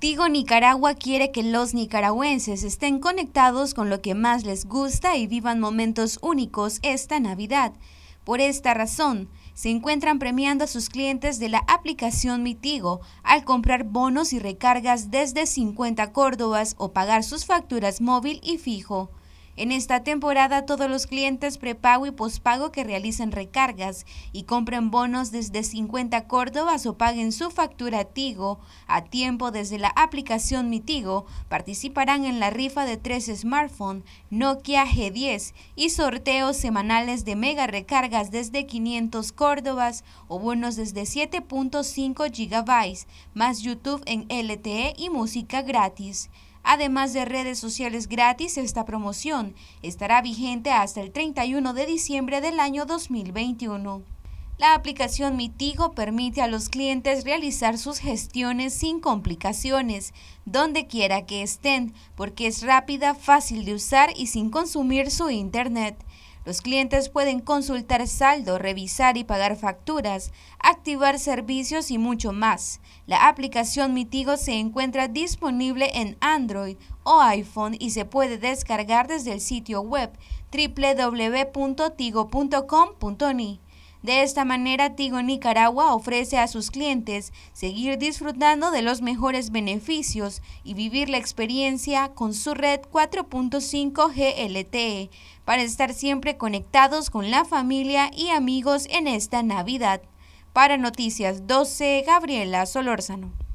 Tigo Nicaragua quiere que los nicaragüenses estén conectados con lo que más les gusta y vivan momentos únicos esta Navidad. Por esta razón, se encuentran premiando a sus clientes de la aplicación Mitigo al comprar bonos y recargas desde 50 córdobas o pagar sus facturas móvil y fijo. En esta temporada, todos los clientes prepago y pospago que realicen recargas y compren bonos desde 50 Córdobas o paguen su factura Tigo a tiempo desde la aplicación Mitigo participarán en la rifa de tres smartphones Nokia G10 y sorteos semanales de mega recargas desde 500 Córdobas o bonos desde 7.5 GB, más YouTube en LTE y música gratis. Además de redes sociales gratis, esta promoción estará vigente hasta el 31 de diciembre del año 2021. La aplicación Mitigo permite a los clientes realizar sus gestiones sin complicaciones, donde quiera que estén, porque es rápida, fácil de usar y sin consumir su Internet. Los clientes pueden consultar saldo, revisar y pagar facturas, activar servicios y mucho más. La aplicación Mitigo se encuentra disponible en Android o iPhone y se puede descargar desde el sitio web www.tigo.com.ni. De esta manera, Tigo Nicaragua ofrece a sus clientes seguir disfrutando de los mejores beneficios y vivir la experiencia con su red 4.5 GLTE para estar siempre conectados con la familia y amigos en esta Navidad. Para Noticias 12, Gabriela Solórzano.